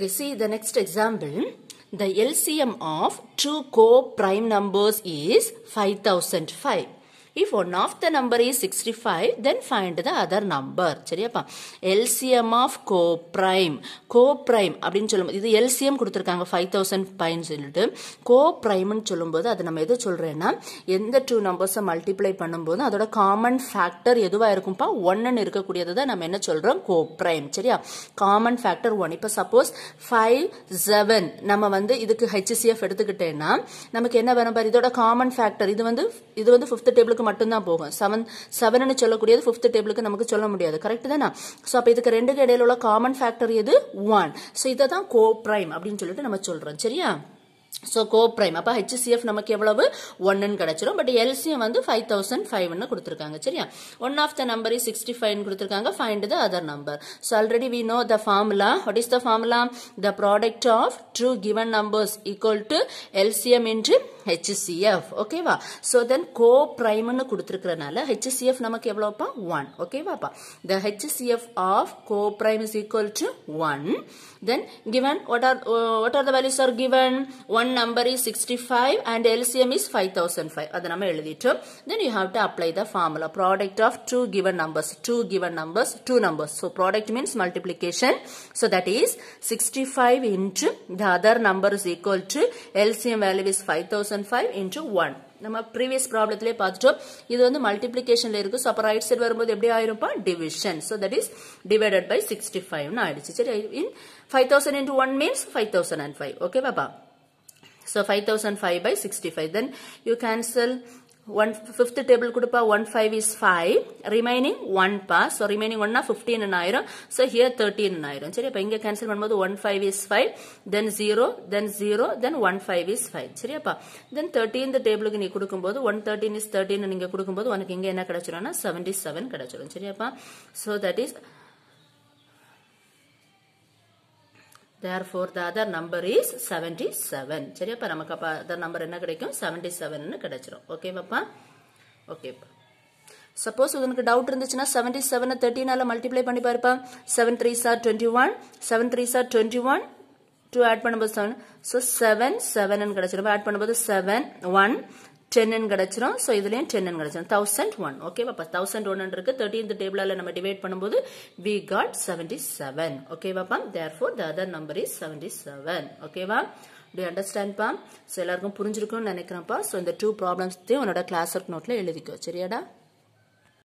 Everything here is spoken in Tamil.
Okay, see the next example. The LCM of two co-prime numbers is 5005. If one of the number is sixty five then find the other number சரியாப்பா LCM of coprime coprime அப்படின்னு சொல்லும்போது இது எல்சிஎம் கொடுத்துருக்காங்க ஃபைவ் தௌசண்ட் பைன்னு சொல்லிட்டு கோ ப்ரைம்னு சொல்லும்போது அது நம்ம எது சொல்கிறேன்னா எந்த டூ நம்பர்ஸை மல்டிப்ளை பண்ணும்போது அதோட காமன் ஃபேக்டர் எதுவாக இருக்கும்ப்பா ஒன்றுன்னு இருக்கக்கூடியது தான் நம்ம என்ன சொல்கிறோம் கோ ப்ரைம் சரியா காமன் ஃபேக்டர் ஒன் இப்போ சப்போஸ் ஃபைவ் செவன் நம்ம வந்து இதுக்கு ஹெச்சிசிஎஃப் எடுத்துக்கிட்டேன்னா நமக்கு என்ன வேணும் பாரு இதோட காமன் ஃபேக்டர் இது வந்து இது வந்து ஃபிஃப்த் டேபிளுக்கு டேபிளுக்கு மட்டும்தான் போகும் செவன் செவன் சொல்லக்கூடியது பிப்த் டேபிளுக்கு நமக்கு சொல்ல முடியாது கரெக்ட் தானே ஸோ அப்போ இதுக்கு ரெண்டுக்கு இடையில உள்ள காமன் ஃபேக்டர் எது ஒன் ஸோ இதை தான் கோ பிரைம் அப்படின்னு சொல்லிட்டு நம்ம சொல்கிறோம் சரியா ஸோ கோ பிரைம் அப்போ ஹெச்சிசிஎஃப் நமக்கு எவ்வளவு ஒன்னு கிடைச்சிடும் பட் எல்சிஎம் வந்து ஃபைவ் தௌசண்ட் ஃபைவ்னு கொடுத்துருக்காங்க சரியா one of the number is sixty ஃபைவ்னு கொடுத்துருக்காங்க find the other number so already we know the formula what is the formula the product of two given numbers equal to LCM into HCF ஓகேவா ஸோ தென் கோ பிரைம்னு HCF ஹெச்சிஎஃப் நமக்கு one. Okay, ஓகேவாப்பா the HCF of coprime is equal to one. then given what are uh, what are the values are given one number is 65 and lcm is 5005 அது then you have to apply the formula product of two given numbers two given numbers two numbers so product means multiplication so that is 65 into the other number is equal to lcm value is 5005 105 * 1 நம்ம प्रीवियस ப்ராப்ளத்துக்குலே பாத்துட்டு இது வந்து மல்டிபிளிகேஷன்ல இருக்கு சோ அப்பரைட் சைடு வரும்போது எப்படி ஆயிரும் பா division so that is divided by 65 னா ஆயிடுச்சு சரி இ 5000 * 1 मींस 5005 ஓகே பாபா so 5005 / 65 then you cancel one fifth table கொடுப்பா one five is five remaining one பாஸ் ஸோ ரிமைனிங் ஒன்னா ஃபிஃப்டீன் ஆயிரும் ஸோ ஹியர் தேர்ட்டின் ஆயிரும் சரி அப்போ இங்கே கேன்சல் பண்ணும்போது one five is five then zero then zero then one five is five சரியாப்பா தென் தேர்ட்டீன்த் டேபிளுக்கு நீ கொடுக்கும்போது ஒன் தேர்ட்டின் இஸ் தேர்ட்டின் நீங்கள் கொடுக்கும்போது உனக்கு இங்கே என்ன கிடைச்சிரும்னா செவன்டி செவன் கிடைச்சிடும் சரியாப்பா so that is therefore the other number is 77 seven சரி அப்பா நமக்கு அப்போ அதர் நம்பர் என்ன கிடைக்கும் 77 என்ன கிடைச்சிரும் ஓகேவாப்பா ஓகேப்பா சப்போஸ் suppose டவுட் இருந்துச்சுன்னா இருந்துச்சினா 77 தேர்ட்டினால multiply பண்ணி பாருப்பா செவன் த்ரீ சார் டுவெண்ட்டி ஒன் செவன் த்ரீ சார் twenty one to add 7, 7, so seven 7, 7, add 7, seven one டென்னன் கிடச்சிரும் ஸோ இதுலேயும் டென்னன் கிடச்சிரும் தௌசண்ட் ஒன் ஓகேவா தௌசண்ட் ஒன் இருக்கு தேர்ட்டீன்த் டேபிளால் நம்ம டிவைட் பண்ணும்போது வி காட் செவன்டி செவன் ஓகேவாப்பா therefore the number is seventy seven ஓகேவா டி அண்டர்ஸ்டாண்ட்ப்பா ஸோ எல்லாருக்கும் புரிஞ்சிருக்கும்னு நினைக்கிறேன்ப்பா ஸோ இந்த டூ ப்ராப்ளம்ஸையும் உன்னோட கிளாஸ் ஒர்க் நோட்டில் எழுதிக்கோ சரியாடா